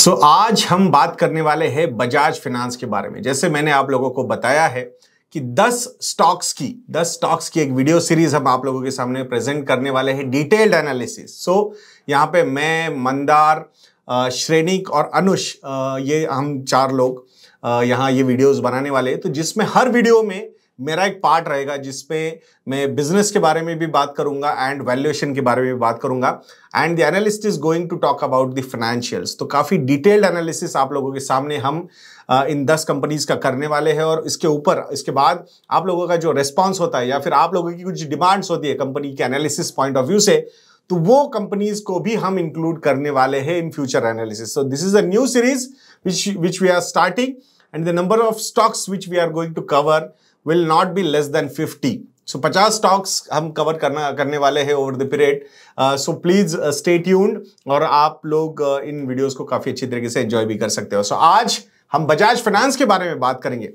सो so, आज हम बात करने वाले हैं बजाज फिनेंस के बारे में जैसे मैंने आप लोगों को बताया है कि 10 स्टॉक्स की 10 स्टॉक्स की एक वीडियो सीरीज हम आप लोगों के सामने प्रेजेंट करने वाले हैं डिटेल्ड एनालिसिस सो यहाँ पे मैं मंदार श्रेणिक और अनुष ये हम चार लोग यहाँ ये वीडियोस बनाने वाले हैं तो जिसमें हर वीडियो में मेरा एक पार्ट रहेगा जिसमें मैं बिजनेस के बारे में भी बात करूंगा एंड वैल्यूएशन के बारे में भी बात करूंगा and the analyst is going to talk about the financials तो काफ़ी डिटेल्ड एनालिसिस आप लोगों के सामने हम इन दस कंपनीज का करने वाले हैं और इसके ऊपर इसके बाद आप लोगों का जो रिस्पॉन्स होता है या फिर आप लोगों की कुछ डिमांड्स होती है कंपनी के एनालिसिस पॉइंट ऑफ व्यू से तो वो कंपनीज को भी हम इंक्लूड करने वाले हैं in future analysis so this is a new series which which we are starting and the number of stocks which we are going to cover will not be less than 50 so so, 50 stocks हम cover करना करने वाले हैं over the period so please stay tuned और आप लोग uh, इन videos को काफी अच्छी तरीके से एंजॉय भी कर सकते हो सो so, आज हम बजाज फाइनेंस के बारे में बात करेंगे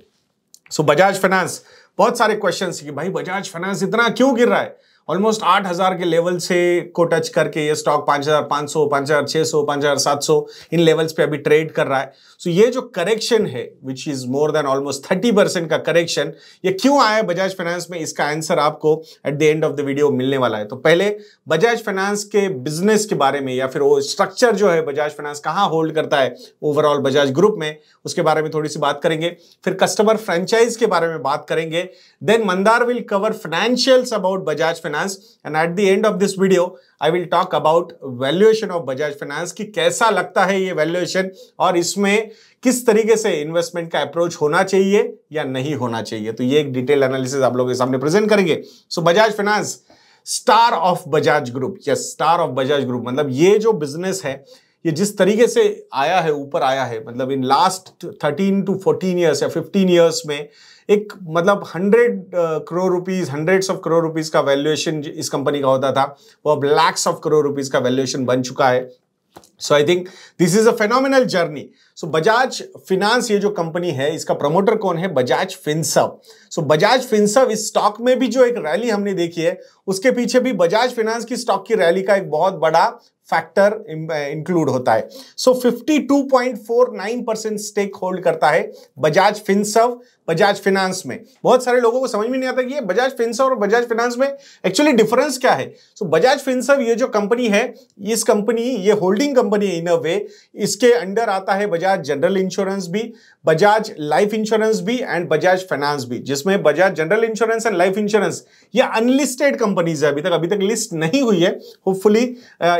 सो so, बजाज फाइनेंस बहुत सारे क्वेश्चन कि भाई बजाज फाइनेंस इतना क्यों गिर रहा है ऑलमोस्ट आठ हज़ार के लेवल से को टच करके ये स्टॉक पांच हज़ार पांच सौ पांच हज़ार छह सौ पांच हज़ार सात सौ इन लेवल्स पे अभी ट्रेड कर रहा है सो so ये जो करेक्शन है which is more than almost thirty percent का करेक्शन ये क्यों आया है बजाज फाइनेंस में इसका आंसर आपको at the end of the video मिलने वाला है तो पहले बजाज फाइनेंस के बिजनेस के बारे में या फिर वो स्ट्रक्चर जो है बजाज फाइनेंस कहाँ होल्ड करता है ओवरऑल बजाज ग्रुप में उसके बारे में थोड़ी सी बात करेंगे फिर कस्टमर फ्रेंचाइज के बारे में बात करेंगे then Mandar will cover financials about Bajaj Finance Finance and at the end of this video I will talk about valuation of Bajaj Finance की कैसा लगता है ये valuation और इसमें किस तरीके से इन्वेस्टमेंट का अप्रोच होना चाहिए या नहीं होना चाहिए तो ये एक डिटेल एनालिसिस आप लोगों के सामने प्रेजेंट करेंगे so Bajaj Finance star of Bajaj Group या स्टार ऑफ बजाज ग्रुप मतलब ये जो बिजनेस है ये जिस तरीके से आया है ऊपर आया है मतलब in last thirteen to fourteen years या फिफ्टीन ईयर्स में एक मतलब hundred crore rupees hundreds of crore rupees का वैल्यूएशन इस कंपनी का होता था वो अब लैक्स ऑफ करोड़ रुपीस का वैल्यूएशन बन चुका है so I think this is a phenomenal journey so Bajaj Finance ये जो कंपनी है इसका प्रमोटर कौन है बजाज फिनसव सो बजाज फिनसव इस स्टॉक में भी जो एक रैली हमने देखी है उसके पीछे भी बजाज फिनांस की स्टॉक की रैली का एक बहुत बड़ा फैक्टर इंक्लूड uh, होता है so so, 52.49 percent stake hold करता है बजाज फिंसव बजाज फिनांस में बहुत सारे लोगों को समझ में नहीं आता कि ये बजाज फिंसर और बजाज फिनांस में एक्चुअली डिफरेंस क्या है सो so, बजाज फिंसर ये जो कंपनी है इस कंपनी ये होल्डिंग कंपनी है इन अ वे इसके अंडर आता है बजाज जनरल इंश्योरेंस भी बजाज लाइफ इंश्योरेंस भी एंड बजाज फाइनेंस भी जिसमें Bajaj General Insurance and Life Insurance ये अनलिस्टेड कंपनीज है अभी तक अभी तक लिस्ट नहीं हुई है होपफुली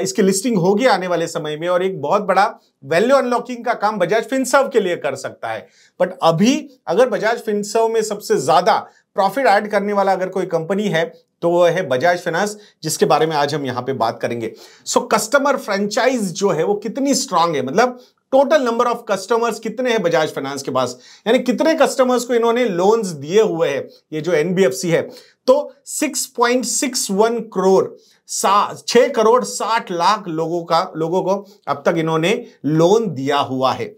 इसकी लिस्टिंग होगी आने वाले समय में और एक बहुत बड़ा वैल्यू अनलॉकिंग का काम बजाज फिनसर्व के लिए कर सकता है बट अभी अगर बजाज फिनसर्व में सबसे ज्यादा प्रॉफिट ऐड करने वाला अगर कोई कंपनी है तो वह है बजाज फाइनेंस जिसके बारे में आज हम यहां पे बात करेंगे सो कस्टमर फ्रेंचाइज जो है वो कितनी स्ट्रांग है मतलब टोटल नंबर ऑफ कस्टमर्स कितने हैं बजाज फाइनेंस के पास यानी कितने कस्टमर्स को इन्होंने लोन्स दिए हुए हैं ये जो एनबीएफसी है तो 6.61 करोड़ छह करोड़ साठ लाख लोगों का लोगों को अब तक इन्होंने लोन दिया हुआ है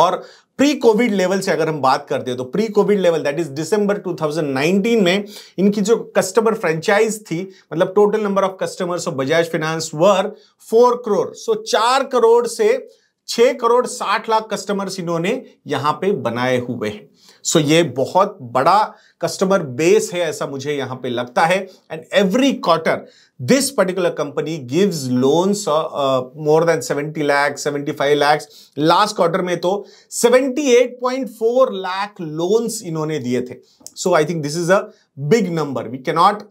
और प्री कोविड लेवल से अगर हम बात करते हैं तो pre Covid level that is December 2019 में इनकी जो कस्टमर फ्रेंचाइज थी मतलब total number of customers of Bajaj Finance were four crore so चार करोड़ से छह करोड़ साठ लाख कस्टमर्स इन्होंने यहां पे बनाए हुए हैं सो ये बहुत बड़ा कस्टमर बेस है ऐसा मुझे यहां पे लगता है and every quarter this particular company gives loans more than seventy lakhs seventy five lakhs last quarter में तो seventy eight point four lakh loans इन्होंने दिए थे so I think this is a big number we not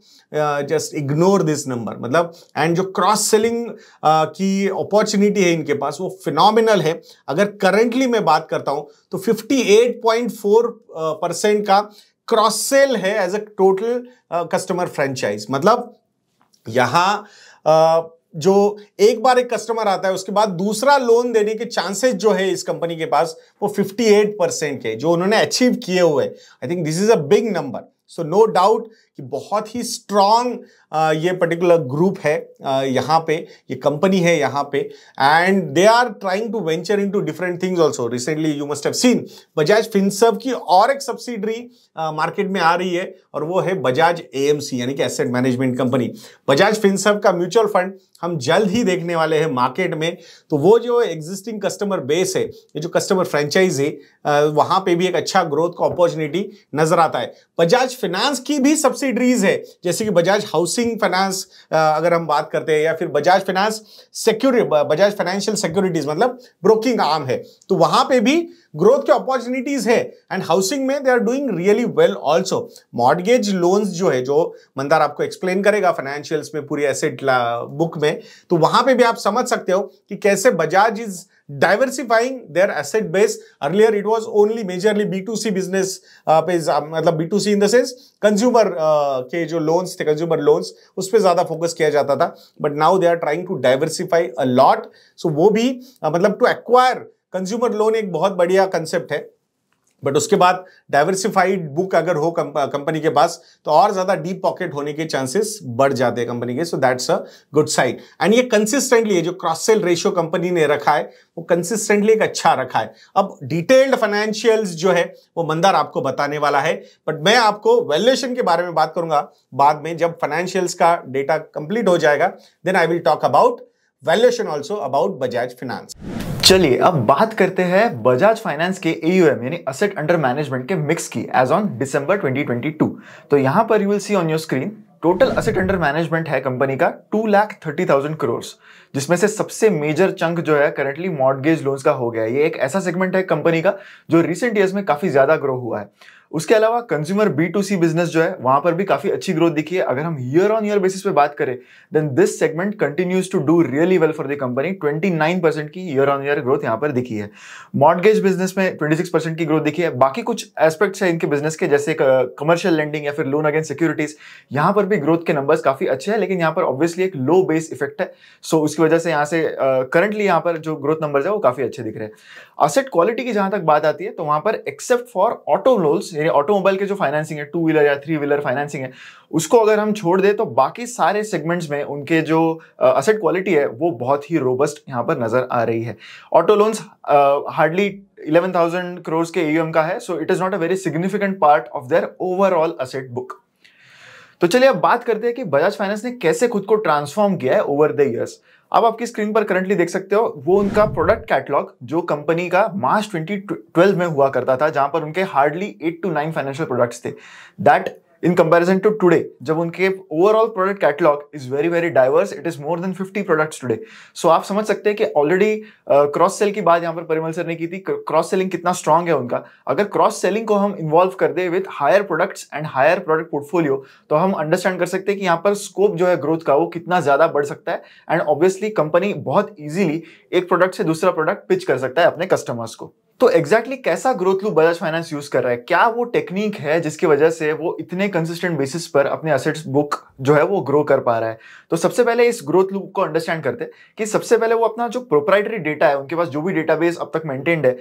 just ignore this number मतलब and जो cross selling uh, की opportunity है इनके पास वो फिनोमिनल है अगर करेंटली मैं बात करता हूं तो 58.4 परसेंट uh, का क्रॉस सेल है as a total customer franchise मतलब यहां uh, जो एक बार एक कस्टमर आता है उसके बाद दूसरा लोन देने के चांसेस जो है इस कंपनी के पास वो 58 परसेंट के जो उन्होंने अचीव किए हुए I think this is a big number So no doubt कि बहुत ही स्ट्रांग ये पर्टिकुलर ग्रुप है यहाँ पे ये कंपनी है यहाँ पे and they are trying to venture into different things also recently you must have seen Bajaj Finserv की और एक सब्सिडरी मार्केट में आ रही है और वो है बजाज एएमसी यानी कि asset management company Bajaj Finserv का म्यूचुअल फंड हम जल्द ही देखने वाले हैं मार्केट में तो वो जो एग्जिस्टिंग कस्टमर बेस है ये जो कस्टमर फ्रेंचाइज है वहाँ पे भी एक अच्छा ग्रोथ का अपॉर्चुनिटी नजर आता है बजाज फिनांस की भी सब्सिडी सब्सिडरीज है जैसे कि बजाज हाउसिंग फाइनेंस अगर हम बात करते हैं या फिर Bajaj Finance security Bajaj Financial Securities मतलब ब्रोकिंग आम है तो वहां पे भी ग्रोथ के अपॉर्चुनिटीज है एंड हाउसिंग में they are doing really well also mortgage loans जो है जो मंदार आपको एक्सप्लेन करेगा फाइनेंशियल्स में पूरी एसेट बुक में तो वहां पे भी आप समझ सकते हो कि कैसे Bajaj is diversifying their asset base earlier it was only majorly B to C business पे मतलब B to C in the sense consumer के जो लोन्स थे कंज्यूमर लोन्स उस पर ज़्यादा फोकस किया जाता था but now they are trying to diversify a lot so वो भी uh, मतलब टू एक्वायर कंज्यूमर लोन एक बहुत बढ़िया कंसेप्ट है बट उसके बाद डाइवर्सिफाइड बुक अगर हो कंपनी के पास तो और ज़्यादा डीप पॉकेट होने के चांसेस बढ़ जाते हैं कंपनी के so that's a good side and ये कंसिस्टेंटली जो क्रॉस सेल रेशियो कंपनी ने रखा है वो कंसिस्टेंटली एक अच्छा रखा है अब डिटेल्ड फाइनेंशियल्स जो है वो मंदार आपको बताने वाला है बट मैं आपको वैल्यूएशन के बारे में बात करूंगा बाद में जब फाइनेंशियल्स का डेटा कंप्लीट हो जाएगा then I will talk about valuation also about Bajaj Finance चलिए अब बात करते हैं बजाज फाइनेंस के एयूएम यानी असेट अंडर मैनेजमेंट के मिक्स की एज ऑन डिसंबर 2022 तो यहां पर you will see on your screen total asset under management है कंपनी का two lakh thirty thousand crores जिसमें से सबसे मेजर चंक जो है करंटली मॉडगेज लोन्स का हो गया है ये एक ऐसा सेगमेंट है कंपनी का जो रिसेंट ईयर्स में काफी ज्यादा ग्रो हुआ है उसके अलावा consumer B to C business जो है वहां पर भी काफी अच्छी ग्रोथ दिखी है अगर हम ईयर ऑन ईयर बेसिस पे बात करें then this segment continues to do really well for the company 29 percent की ईयर ऑन ईयर ग्रोथ यहाँ पर दिखी है मॉडगेज बिजनेस में 26 परसेंट की ग्रोथ दिखी है बाकी कुछ एस्पेक्ट्स है इनके बिजनेस के जैसे कमर्शियल लैंडिंग या फिर लोन अगेंस्ट सिक्योरिटीज यहाँ पर भी ग्रोथ के नंबर्स काफी अच्छे हैं लेकिन यहाँ पर ऑब्वियसली एक लो बेस इफेक्ट है सो so, उसकी वजह से यहाँ से करंटली uh, यहाँ पर जो ग्रोथ नंबर है वो काफी अच्छे दिख रहे हैं असेट क्वालिटी की जहां तक बात आती है तो वहां पर एक्सेप्ट फॉर ऑटो लोन्स यानी ऑटोमोबाइल के जो फाइनेंसिंग है टू व्हीलर या थ्री व्हीलर फाइनेंसिंग है उसको अगर हम छोड़ दें तो बाकी सारे सेगमेंट्स में उनके जो असेट क्वालिटी है वो बहुत ही रोबस्ट यहाँ पर नजर आ रही है auto loans hardly eleven thousand crores के ई का है so it is not a very significant part of their overall asset book तो चलिए अब बात करते हैं कि बजाज फाइनेंस ने कैसे खुद को ट्रांसफॉर्म किया है ओवर द ईयर्स अब आपकी स्क्रीन पर करंटली देख सकते हो वो उनका प्रोडक्ट कैटलॉग जो कंपनी का मार्च 2012 में हुआ करता था जहां पर उनके hardly eight to nine financial products थे that in comparison to today जब उनके overall product catalogue is very very diverse it is more than fifty product today so आप समझ सकते हैं कि ऑलरेडी क्रॉस सेल की बात यहाँ पर परिमल सर ने की थी क्रॉस सेलिंग कितना स्ट्रांग है उनका अगर क्रॉस सेलिंग को हम इन्वॉल्व कर दे with higher products and higher product portfolio तो हम अंडरस्टैंड कर सकते हैं कि यहाँ पर स्कोप जो है ग्रोथ का वो कितना ज्यादा बढ़ सकता है एंड ऑब्वियसली कंपनी बहुत ईजिली एक प्रोडक्ट से दूसरा प्रोडक्ट पिच कर सकता है अपने कस्टमर्स को तो एग्जैक्टली exactly कैसा growth loop Bajaj Finance use कर रहा है क्या वो टेक्निक है जिसकी वजह से वो इतने कंसिस्टेंट बेसिस पर अपने असेट्स बुक जो है वो ग्रो कर पा रहा है तो सबसे पहले इस ग्रोथ लूप को अंडरस्टैंड करते कि सबसे पहले वो अपना जो प्रोप्राइटरी डेटा है उनके पास जो भी डेटाबेस अब तक मेंटेन्ड है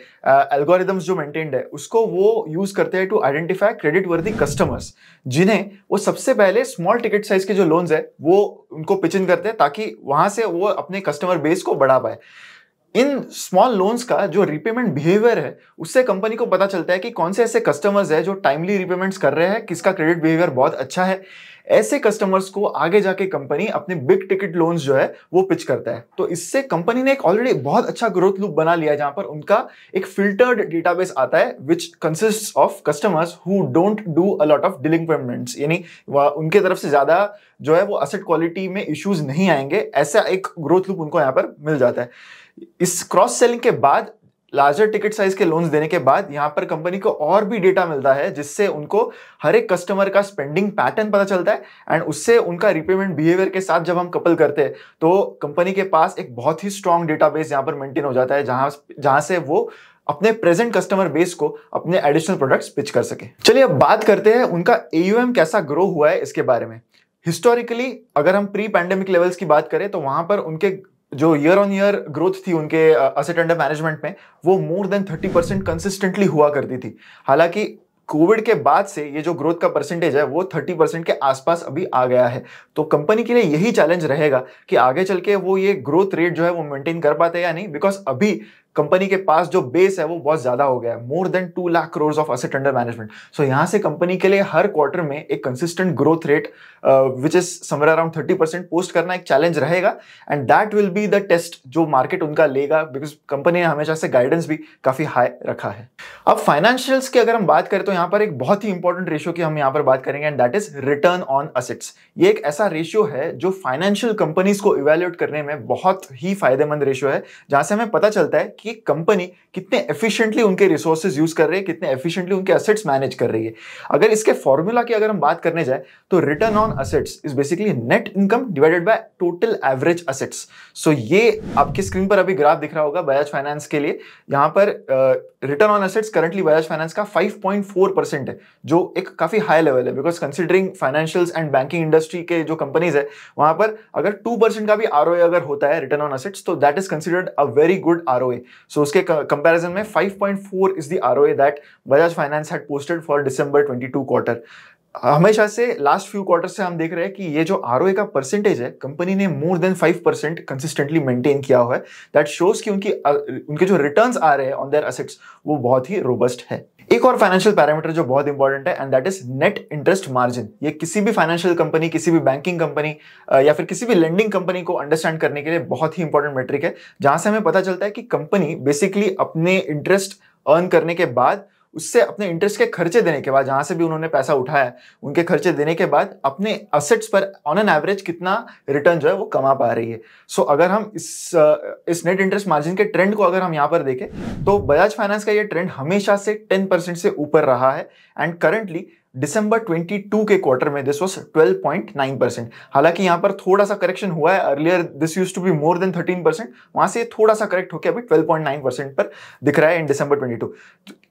एल्गोरिदम्स जो मेंटेन्ड है उसको वो यूज करते हैं to identify credit worthy customers जिन्हें वो सबसे पहले स्मॉल टिकट साइज के जो लोन्स है वो उनको पिचिन करते हैं ताकि वहां से वो अपने कस्टमर बेस को बढ़ा पाए इन स्मॉल लोन्स का जो रिपेमेंट बिहेवियर है उससे कंपनी को पता चलता है कि कौन से ऐसे कस्टमर्स है जो टाइमली रिपेमेंट्स कर रहे हैं किसका क्रेडिट बिहेवियर बहुत अच्छा है ऐसे कस्टमर्स को आगे जाके कंपनी अपने बिग टिकट लोन्स जो है वो पिच करता है तो इससे कंपनी ने एक ऑलरेडी बहुत अच्छा ग्रोथ लूप बना लिया है जहां पर उनका एक फिल्टर्ड डेटाबेस आता है which consist of customers who don't do a lot of dealing payments यानी उनके तरफ से ज्यादा जो है वो असेट क्वालिटी में इश्यूज नहीं आएंगे ऐसा एक ग्रोथ लूप उनको यहाँ पर मिल जाता है इस क्रॉस सेलिंग के बाद लार्जर टिकट साइज के लोन्स देने के बाद यहाँ पर कंपनी को और भी डेटा मिलता है जिससे उनको हर एक कस्टमर का स्पेंडिंग पैटर्न पता चलता है एंड उससे उनका रिपेमेंट बिहेवियर के साथ जब हम कपल करते हैं तो कंपनी के पास एक बहुत ही स्ट्रॉन्ग बेस यहाँ पर मेंटेन हो जाता है जहां जहां से वो अपने प्रेजेंट कस्टमर बेस को अपने एडिशनल प्रोडक्ट्स पिच कर सके चलिए अब बात करते हैं उनका एयूएम कैसा ग्रो हुआ है इसके बारे में हिस्टोरिकली अगर हम प्री पैंडेमिक लेवल्स की बात करें तो वहां पर उनके जो ईयर ऑन ईयर ग्रोथ थी उनके असेट अंडर मैनेजमेंट में वो more than thirty percent consistently हुआ करती थी हालांकि कोविड के बाद से ये जो ग्रोथ का परसेंटेज है वो थर्टी परसेंट के आसपास अभी आ गया है तो कंपनी के लिए यही चैलेंज रहेगा कि आगे चल के वो ये ग्रोथ रेट जो है वो मेंटेन कर पाते या नहीं बिकॉज अभी कंपनी के पास जो बेस है वो बहुत ज्यादा हो गया है more than two lakh crore of asset under management so यहाँ से कंपनी के लिए हर क्वार्टर में एक consistent growth rate which is somewhere around thirty percent post करना एक चैलेंज रहेगा and that will be the test जो मार्केट उनका लेगा बिकॉज कंपनी ने हमेशा से गाइडेंस भी काफी हाई रखा है अब फाइनेंशियल्स की अगर हम बात करें तो यहाँ पर एक बहुत ही इंपॉर्टेंट रेशियो की हम यहाँ पर बात करेंगे and that is return on assets ये एक ऐसा रेशियो है जो फाइनेंशियल कंपनीज को इवेल्युएट करने में बहुत ही फायदेमंद रेशियो है जहां से हमें पता चलता है कि कि कंपनी कितने एफिशिएंटली उनके रिसोर्सेज यूज कर रही है कितने एफिशिएंटली उनके असेट्स मैनेज कर रही है अगर इसके फॉर्मूला की अगर हम बात करने जाए तो return on assets is basically net income divided by total average assets so ये आपकी स्क्रीन पर अभी ग्राफ दिख रहा होगा बजाज फाइनेंस के लिए यहां पर return on assets currently Bajaj Finance का फाइव है जो एक काफी हाई लेवल है because considering financials and banking industry के जो कंपनीज है वहां पर अगर टू का भी आर अगर होता है रिटर्न ऑन असेट्स तो that is considered a very good R so उसके कंपैरिजन में 5.4 is the R O A Bajaj Finance had posted for December 22 quarter हमेशा से लास्ट फ्यू क्वार्टर से हम देख रहे हैं कि ये जो आर का परसेंटेज है कंपनी ने more than five percent consistently maintain किया हुआ है दैट शोज कि उनकी उनके जो रिटर्न्स आ रहे हैं ऑन देयर असेट्स वो बहुत ही रोबस्ट है एक और फाइनेंशियल पैरामीटर जो बहुत इंपॉर्टेंट है and that is net interest margin ये किसी भी फाइनेंशियल कंपनी किसी भी बैंकिंग कंपनी या फिर किसी भी लेंडिंग कंपनी को अंडरस्टैंड करने के लिए बहुत ही इंपॉर्टेंट मेट्रिक है जहां से हमें पता चलता है कि कंपनी बेसिकली अपने इंटरेस्ट अर्न करने के बाद उससे अपने इंटरेस्ट के खर्चे देने के बाद जहां से भी उन्होंने पैसा उठाया उनके खर्चे देने के बाद अपने असेट्स पर ऑन एन एवरेज कितना रिटर्न जो है वो कमा पा रही है सो so, अगर हम इस इस नेट इंटरेस्ट मार्जिन के ट्रेंड को अगर हम यहाँ पर देखें तो बजाज फाइनेंस का ये ट्रेंड हमेशा से टेन परसेंट से ऊपर रहा है एंड करंटली दिसंबर 22 के क्वार्टर में दिस वाज 12.9 परसेंट हालांकि यहां पर थोड़ा सा करेक्शन हुआ है earlier this use to be more than 13 percent वहां से थोड़ा सा करेक्ट होकर अभी 12.9 परसेंट पर दिख रहा है इन दिसंबर 22 तो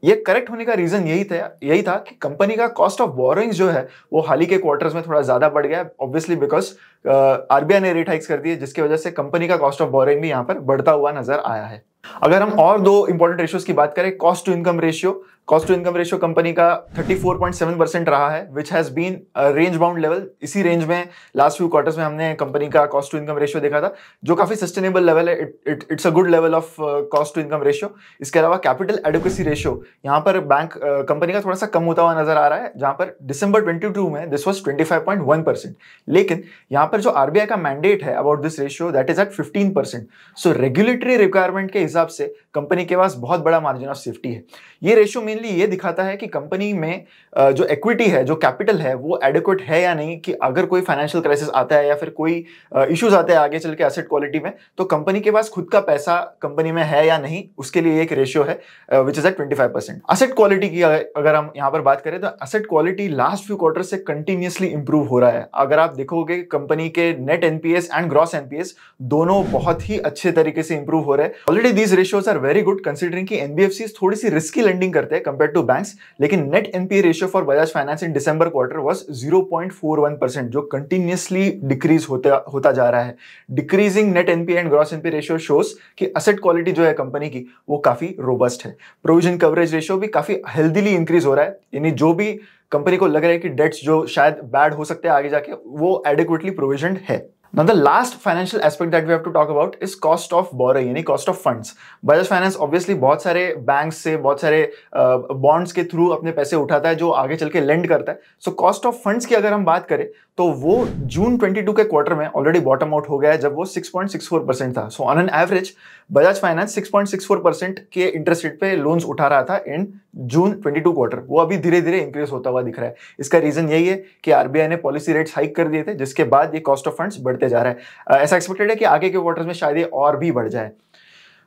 ये करेक्ट होने का रीजन यही था यही था कि कंपनी का कॉस्ट ऑफ बोरोइंग्स जो है वो हाल ही के क्वार्टर्स में थोड़ा ज्यादा बढ़ गया ऑब्वियसली बिकॉज आरबीआई ने रेट हाइक्स कर दिए जिसकी वजह से कंपनी का कॉस्ट ऑफ बोरोइंग भी यहाँ पर बढ़ता हुआ नजर आया है अगर हम और दो इंपॉर्टेंट रेशियोज की बात करें cost to income ratio cost to income ratio company का 34.7 परसेंट रहा है which has been range bound level इसी रेंज में लास्ट फ्यू क्वार्टर्स में हमने कंपनी का कॉस्ट टू इनकम रेशियो देखा था जो काफ़ी सस्टेनेबल लेवल है it's a good level of cost to income ratio इसके अलावा कैपिटल एडोकेसी रेशियो यहाँ पर बैंक uh, कंपनी का थोड़ा सा कम होता हुआ नजर आ रहा है जहां पर दिसंबर ट्वेंटी में दिस वॉज ट्वेंटी परसेंट लेकिन यहाँ पर जो आरबीआई का मैंडेट है about this ratio that is at fifteen percent so regulatory requirement के हिसाब से कंपनी के पास बहुत बड़ा मार्जिन ऑफ सेफ्टी है ये रेशियो मीन मेनली ये दिखाता है कि कंपनी में जो इक्विटी है जो कैपिटल है वो एडिक्वेट है या नहीं कि अगर कोई फाइनेंशियल क्राइसिस आता है या फिर कोई इश्यूज आते हैं आगे चल के एसेट क्वालिटी में तो कंपनी के पास खुद का पैसा कंपनी में है या नहीं उसके लिए एक रेशियो है which is at twenty five asset quality की अगर हम यहाँ पर बात करें तो asset quality last few quarter से कंटिन्यूसली इंप्रूव हो रहा है अगर आप देखोगे कंपनी के net NPS and gross NPS दोनों बहुत ही अच्छे तरीके से इंप्रूव हो रहे हैं already these ratios are very good considering की एनबीएफसी थोड़ी सी रिस्की लेंडिंग करते हैं कंपेयर टू banks लेकिन net NPA ratio for Bajaj Finance in December quarter was zero point four one percent जो कंटिन्यूसली डिक्रीज होता होता जा रहा है decreasing net NPA and gross NPA ratio shows कि असेट क्वालिटी जो है कंपनी की वो काफी रोबस्ट है प्रोविजन कवरेज रेशियो भी काफी हेल्दीली इंक्रीज हो रहा है यानी जो भी कंपनी को लग रहा है कि डेट्स जो शायद बैड हो सकते हैं आगे जाके वो एडिक्वेटली प्रोविजन है Now the last financial aspect that we have to talk about is cost of borrowing यानी cost of funds. Bajaj Finance obviously बहुत सारे banks से बहुत सारे bonds के through अपने पैसे उठाता है जो आगे चल के lend करता है. So cost of funds की अगर हम बात करें तो वो जून 22 के क्वार्टर में ऑलरेडी बॉटम आउट हो गया है जब वो 6.64 परसेंट था so on an average Bajaj Finance 6.64 percent के इंटरेस्ट रेट पे लोन्स उठा रहा था इन जून 22 क्वार्टर वो अभी धीरे धीरे इंक्रीज होता हुआ दिख रहा है इसका रीजन यही है कि आरबीआई ने पॉलिसी रेट्स हाइक कर दिए थे जिसके बाद ये कॉस्ट ऑफ फंड्स बढ़ते जा रहा है ऐसा एक्सपेक्टेड है कि आगे के क्वार्टर में शायद ये और भी बढ़ जाए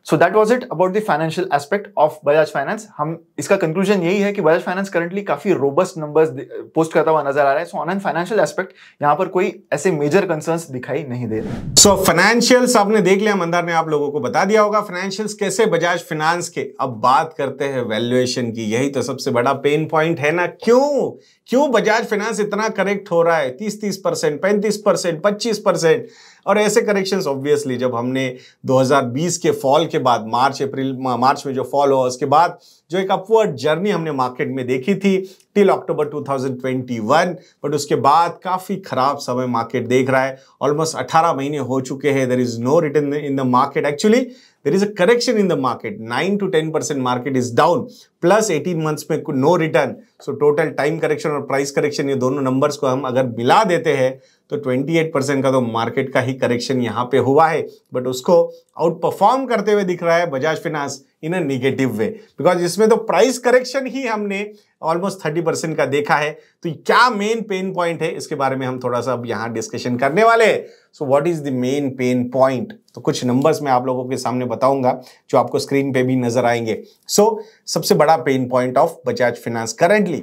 so that was it about the financial aspect of Bajaj Finance हम इसका कंक्लूजन यही है कि बजाज फाइनेंस करंटली काफी रोबस्ट नंबर पोस्ट करता हुआ नजर आ रहा है so on and financial aspect यहाँ पर कोई ऐसे मेजर कंसर्न दिखाई नहीं दे रहे सो फाइनेंशियल आपने देख लिया मंदार ने आप लोगों को बता दिया होगा फाइनेंशियल कैसे बजाज फाइनेंस के अब बात करते हैं वैल्युएशन की यही तो सबसे बड़ा पेन पॉइंट है ना क्यों क्यों बजाज फाइनेंस इतना करेक्ट हो रहा है तीस तीस परसेंट पैंतीस परसेंट पच्चीस परसेंट और ऐसे करेक्शंस ऑब्वियसली जब हमने 2020 के फॉल के बाद मार्च अप्रैल मार्च में जो फॉल हुआ उसके बाद जो एक अपवर्ड जर्नी हमने मार्केट में देखी थी टिल अक्टूबर 2021 बट उसके बाद काफ़ी खराब समय मार्केट देख रहा है ऑलमोस्ट 18 महीने हो चुके हैं there is no return in the market actually there is a correction in the market 9 to 10 percent market is down plus 18 months में no return so total time correction और प्राइस करेक्शन ये दोनों numbers को हम अगर मिला देते हैं तो 28 परसेंट का तो मार्केट का ही करेक्शन यहाँ पे हुआ है बट उसको आउट परफॉर्म करते हुए दिख रहा है Bajaj Finance in a negative way because इसमें तो प्राइस करेक्शन ही हमने ऑलमोस्ट थर्टी परसेंट का देखा है तो क्या मेन पेन पॉइंट है इसके बारे में हम थोड़ा सा अब यहाँ डिस्कशन करने वाले हैं so what is the main pain point तो कुछ नंबर्स मैं आप लोगों के सामने बताऊंगा जो आपको स्क्रीन पे भी नजर आएंगे सो so, सबसे बड़ा बड़ा pain point of Bajaj Finance currently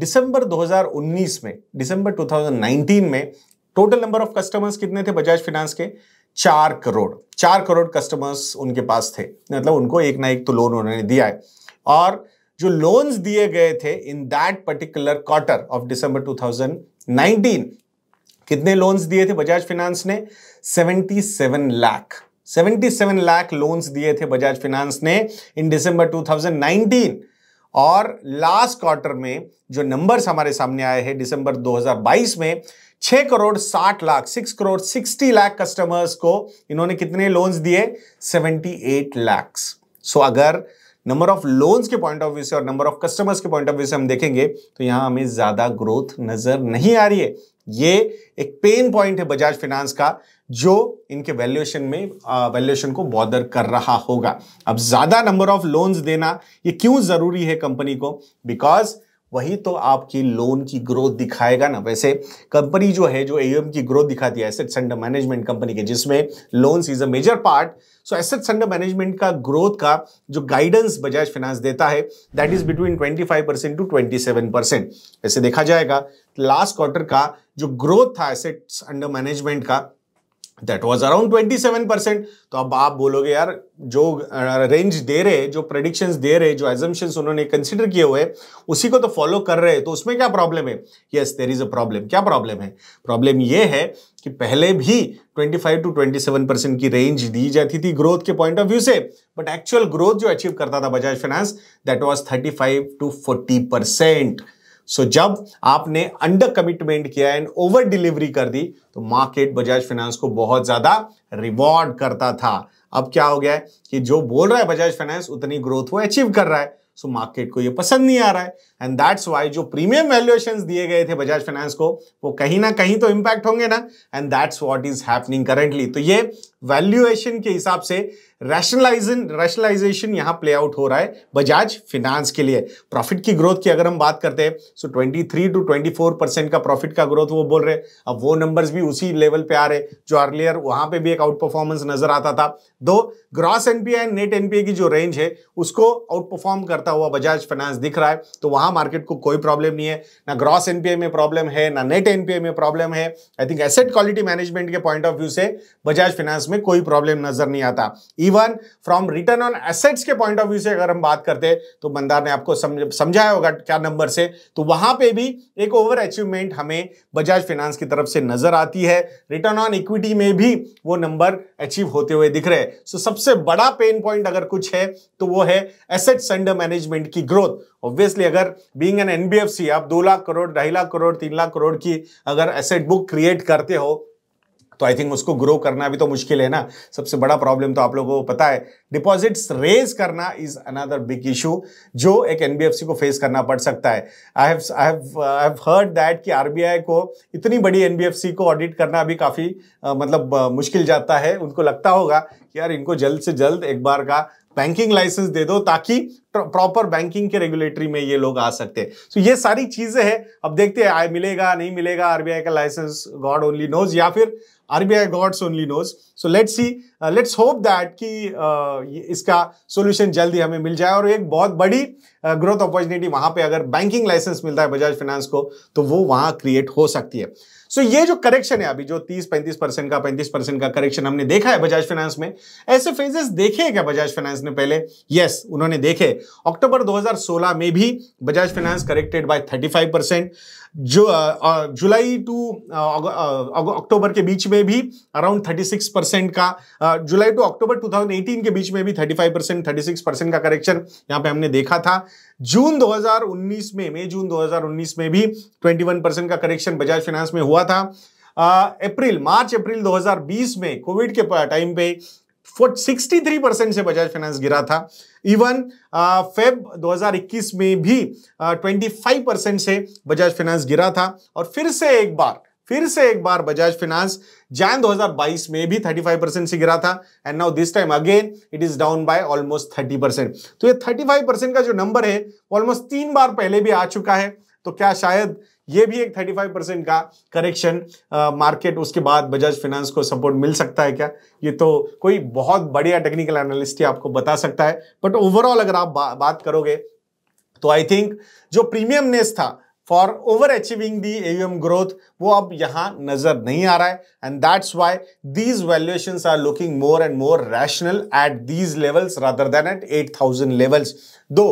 दिसंबर 2019 में दिसंबर 2019 में टोटल नंबर ऑफ कस्टमर्स कितने थे बजाज फाइनेंस के चार करोड़ चार करोड़ कस्टमर्स उनके पास थे मतलब उनको एक ना एक तो लोन उन्होंने दिया है और जो लोन्स दिए गए थे in that particular quarter of December 2019 कितने लोन्स दिए थे बजाज फाइनेंस ने 77 लाख 77 लाख लोन्स दिए थे बजाज फिनेंस ने इन दिसंबर 2019 और लास्ट क्वार्टर में जो नंबर्स हमारे सामने आए हैं दिसंबर 2022 में 6 करोड़ 60 लाख 6 करोड़ 60 लाख कस्टमर्स को इन्होंने कितने लोन्स दिए 78 लाख सो अगर नंबर ऑफ लोन्स के पॉइंट ऑफ व्यू से और नंबर ऑफ कस्टमर्स के पॉइंट ऑफ व्यू से हम देखेंगे तो यहां हमें ज्यादा ग्रोथ नजर नहीं आ रही है ये एक पेन पॉइंट है बजाज फाइनेंस का जो इनके वैल्यूएशन में वैल्यूएशन को बॉदर कर रहा होगा अब ज्यादा नंबर ऑफ लोन्स देना ये क्यों जरूरी है कंपनी को बिकॉज वही तो आपकी लोन की ग्रोथ दिखाएगा ना वैसे कंपनी जो है जो एम की ग्रोथ दिखाती है एसेट्स अंडर मैनेजमेंट कंपनी के जिसमें loans is a major part so assets under management का ग्रोथ का जो गाइडेंस बजाज फाइनेंस देता है that is between 25 percent to 27 percent ऐसे देखा जाएगा लास्ट क्वार्टर का जो ग्रोथ था एसेट्स अंडर मैनेजमेंट का that was around twenty seven percent तो अब आप बोलोगे यार जो रेंज दे रहे जो प्रडिक्शंस दे रहे जो एजम्पन उन्होंने कंसिडर किए हुए उसी को तो फॉलो कर रहे तो उसमें क्या प्रॉब्लम है yes there is a problem क्या प्रॉब्लम है प्रॉब्लम यह है कि पहले भी twenty five to twenty seven percent की रेंज दी जाती थी ग्रोथ के पॉइंट ऑफ व्यू से बट एक्चुअल ग्रोथ जो अचीव करता था Bajaj Finance that was thirty five to forty percent so so, जब आपने अंडर कमिटमेंट किया एंड ओवर डिलीवरी कर दी तो मार्केट बजाज फाइनेंस को बहुत ज्यादा रिवॉर्ड करता था अब क्या हो गया है कि जो बोल रहा है बजाज फाइनेंस उतनी ग्रोथ वो अचीव कर रहा है सो so, मार्केट को ये पसंद नहीं आ रहा है एंड दैट्स वाई जो प्रीमियम वैल्यूएशन दिए गए थे बजाज फाइनेंस को वो कहीं ना कहीं तो इम्पैक्ट होंगे ना and that's what is happening currently तो ये वैल्यूएशन के हिसाब से रैशनलाइजन रैशनलाइजेशन यहाँ प्ले आउट हो रहा है बजाज फिनांस के लिए प्रॉफिट की ग्रोथ की अगर हम बात करते हैं सो 23 टू 24 परसेंट का प्रॉफिट का ग्रोथ वो बोल रहे हैं अब वो नंबर्स भी उसी लेवल पे आ रहे जो अर्लियर वहां पे भी एक आउट परफॉर्मेंस नजर आता था दो gross NPA and net NPA की जो रेंज है उसको आउट परफॉर्म करता हुआ बजाज फाइनेंस दिख रहा है तो वहां वहां मार्केट को कोई प्रॉब्लम नहीं है ना ग्रॉस एनपीए में प्रॉब्लम है ना नेट एनपीए में प्रॉब्लम है I think asset quality management के पॉइंट ऑफ व्यू से बजाज फाइनेंस में कोई प्रॉब्लम नजर नहीं आता even from return on assets के पॉइंट ऑफ व्यू से अगर हम बात करते तो मंदार ने आपको समझाया होगा क्या नंबर से तो वहां पर भी एक ओवर अचीवमेंट हमें बजाज फाइनेंस की तरफ से नजर आती है रिटर्न ऑन इक्विटी में भी वो नंबर अचीव होते हुए दिख रहे हैं सो so, सबसे बड़ा पेन पॉइंट अगर कुछ है तो वो है एसेट्स अंडर मैनेजमेंट की ग्रोथ ऑब्वियसली अगर बींग एन एनबीएफसी आप दो लाख करोड़ ढाई लाख करोड़ तीन लाख करोड़ की अगर एसेट बुक क्रिएट करते हो तो आई थिंक उसको ग्रो करना भी तो मुश्किल है ना सबसे बड़ा प्रॉब्लम तो आप लोगों को पता है डिपॉजिट्स रेज करना इज अनदर बिग इशू जो एक एनबीएफसी को फेस करना पड़ सकता है I have I have I have heard that कि आरबीआई को इतनी बड़ी एनबीएफसी को ऑडिट करना भी काफ़ी uh, मतलब uh, मुश्किल जाता है उनको लगता होगा कि यार इनको जल्द से जल्द एक बार का बैंकिंग लाइसेंस दे दो ताकि प्रॉपर बैंकिंग के रेगुलेटरी में ये लोग आ सकते हैं so, ये सारी चीजें हैं अब देखते हैं आई मिलेगा नहीं मिलेगा आरबीआई का लाइसेंस गॉड ओनली नोज या फिर RBI gods only knows so let's see let's hope that कि uh, इसका सोल्यूशन जल्दी हमें मिल जाए और एक बहुत बड़ी ग्रोथ अपॉर्चुनिटी वहां पे अगर बैंकिंग लाइसेंस मिलता है बजाज फाइनेंस को तो वो वहां क्रिएट हो सकती है सो ये जो करेक्शन है अभी जो 30-35 परसेंट का 35 परसेंट का करेक्शन हमने देखा है बजाज फाइनेंस में ऐसे फेजेस देखे हैं क्या बजाज फाइनेंस ने पहले यस yes, उन्होंने देखे अक्टूबर 2016 में भी Bajaj Finance corrected by 35 percent जो जुलाई टू अक्टूबर के बीच में भी अराउंड 36 परसेंट का जुलाई टू अक्टूबर 2018 के बीच में भी 35 परसेंट थर्टी परसेंट का करेक्शन यहां पे हमने देखा था जून 2019 में मई जून 2019 में भी 21 परसेंट का करेक्शन बजाज फाइनेंस में हुआ हुआ था अप्रैल मार्च अप्रैल 2020 में कोविड के टाइम पे 63 परसेंट से बजाज फाइनेंस गिरा था इवन फेब 2021 में भी 25 परसेंट से बजाज फाइनेंस गिरा था और फिर से एक बार फिर से एक बार बजाज फाइनेंस जैन 2022 में भी 35 परसेंट से गिरा था and now this time again it is down by almost 30 percent तो ये 35 परसेंट का जो नंबर है ऑलमोस्ट तीन बार पहले भी आ चुका है तो क्या शायद ये भी एक 35 परसेंट का करेक्शन मार्केट उसके बाद बजाज फाइनेंस को सपोर्ट मिल सकता है क्या ये तो कोई बहुत बढ़िया टेक्निकल एनालिस्ट ही आपको बता सकता है बट ओवरऑल अगर आप बा, बात करोगे तो आई थिंक जो प्रीमियमनेस था for over achieving the M growth वो अब यहां नजर नहीं आ रहा है and that's why these valuation are looking more and more rational at these levels rather than at at thousand levels though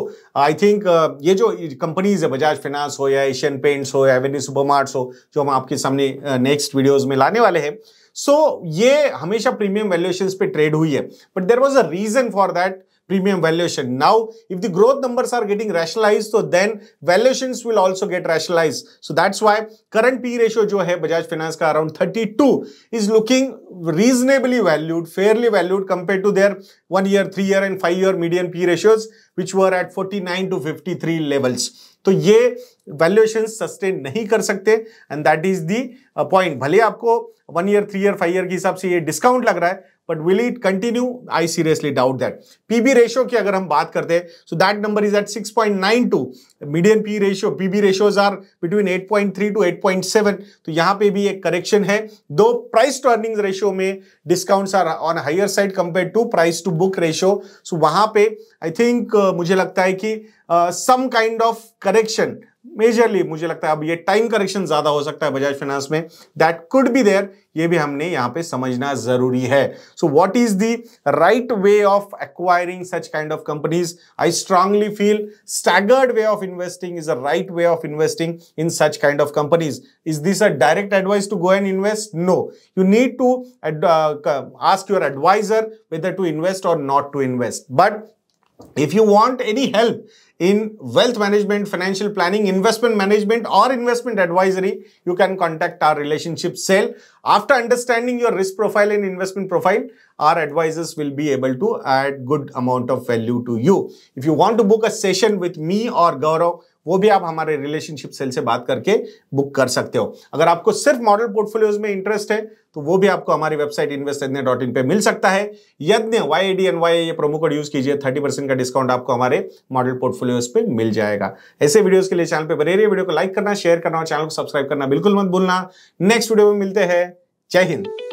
I think ये जो कंपनीज है बजाज फाइनेंस हो या एशियन पेंट्स हो या एवेन्यू सुपर मार्ट हो जो हम आपके सामने नेक्स्ट uh, वीडियोज में लाने वाले हैं सो so, ये हमेशा प्रीमियम वैल्यूएशन पे ट्रेड हुई है but there was a reason for that premium valuation. Now, if the growth numbers are getting rationalized, so then valuations will also get rationalized. So that's why current P ratio jo hai Bajaj Finance ka around 32 is looking reasonably valued, fairly valued compared to their one year, three year and five year median P ratios which were at 49 to 53 levels. तो ये valuation sustain नहीं कर सकते and that is the point भले आपको one year three year five year के हिसाब से ये डिस्काउंट लग रहा है but will it continue I seriously doubt that PB ratio की अगर हम बात करते हैं so that number is at 6.92 medium P ratio PB ratios are between 8.3 to eight point seven तो यहां पे भी एक करेक्शन है though price to earning ratio में discount are on higher side compare to price to book ratio so वहां पे I think uh, मुझे लगता है कि some kind of correction majorly मुझे लगता है अब ये टाइम करेक्शन ज्यादा हो सकता है बजाज फाइनेंस में दैट कुड बी देयर ये भी हमने यहां पे समझना जरूरी है so what is the right way of acquiring such kind of companies I strongly feel staggered way of investing is a right way of investing in such kind of companies is this a direct advice to go and invest no you need to ask your advisor whether to invest और not to invest but if you want any help in wealth management, financial planning, investment management or investment advisory, you can contact our relationship cell. After understanding your risk profile and investment profile, our advisors will be able to add good amount of value to you. If you want to book a session with me or Gaurav, वो भी आप हमारे relationship cell से बात करके book कर सकते हो अगर आपको सिर्फ मॉडल पोर्टफोलियोज में इंटरेस्ट है तो वो भी आपको हमारी वेबसाइट इन्वेस्ट डॉट इन मिल सकता है यज्ञ वाई डी एन वाई ये प्रोमो कोड यूज कीजिए थर्टी परसेंट का डिस्काउंट आपको हमारे मॉडल पोर्टफोलियोज पे मिल जाएगा ऐसे वीडियोज के लिए चैनल पर बने रही वीडियो को लाइक करना शेयर करना और चैनल को सब्सक्राइब करना बिल्कुल मत भूलना नेक्स्ट वीडियो में मिलते हैं जय हिंद